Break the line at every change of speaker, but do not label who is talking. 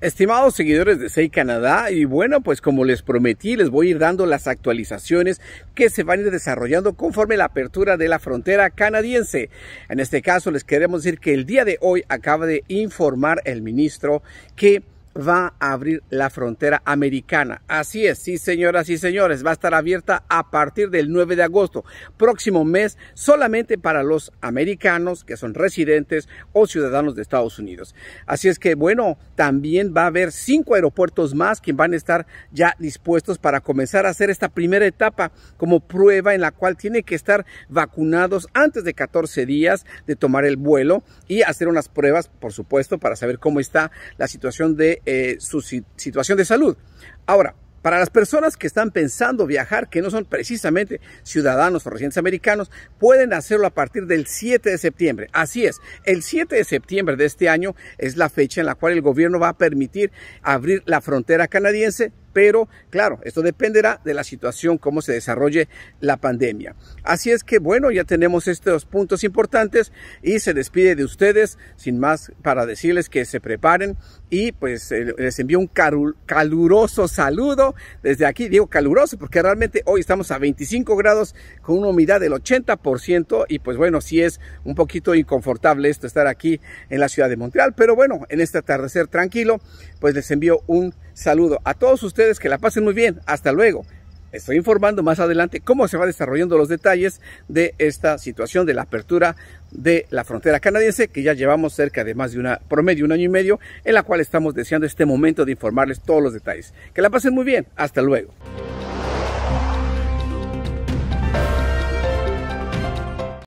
Estimados seguidores de Sei Canadá, y bueno, pues como les prometí, les voy a ir dando las actualizaciones que se van a ir desarrollando conforme la apertura de la frontera canadiense. En este caso, les queremos decir que el día de hoy acaba de informar el ministro que va a abrir la frontera americana. Así es, sí señoras y señores, va a estar abierta a partir del 9 de agosto, próximo mes, solamente para los americanos que son residentes o ciudadanos de Estados Unidos. Así es que bueno, también va a haber cinco aeropuertos más que van a estar ya dispuestos para comenzar a hacer esta primera etapa como prueba en la cual tienen que estar vacunados antes de 14 días de tomar el vuelo y hacer unas pruebas, por supuesto, para saber cómo está la situación de eh, su situación de salud. Ahora, para las personas que están pensando viajar, que no son precisamente ciudadanos o residentes americanos, pueden hacerlo a partir del 7 de septiembre. Así es, el 7 de septiembre de este año es la fecha en la cual el gobierno va a permitir abrir la frontera canadiense pero claro, esto dependerá de la situación, cómo se desarrolle la pandemia. Así es que bueno, ya tenemos estos puntos importantes y se despide de ustedes sin más para decirles que se preparen y pues eh, les envío un caluroso saludo desde aquí, digo caluroso porque realmente hoy estamos a 25 grados con una humedad del 80% y pues bueno, sí es un poquito inconfortable esto estar aquí en la ciudad de Montreal, pero bueno, en este atardecer tranquilo, pues les envío un saludo a todos ustedes que la pasen muy bien. Hasta luego. Estoy informando más adelante cómo se va desarrollando los detalles de esta situación de la apertura de la frontera canadiense que ya llevamos cerca de más de una promedio un año y medio en la cual estamos deseando este momento de informarles todos los detalles. Que la pasen muy bien. Hasta luego.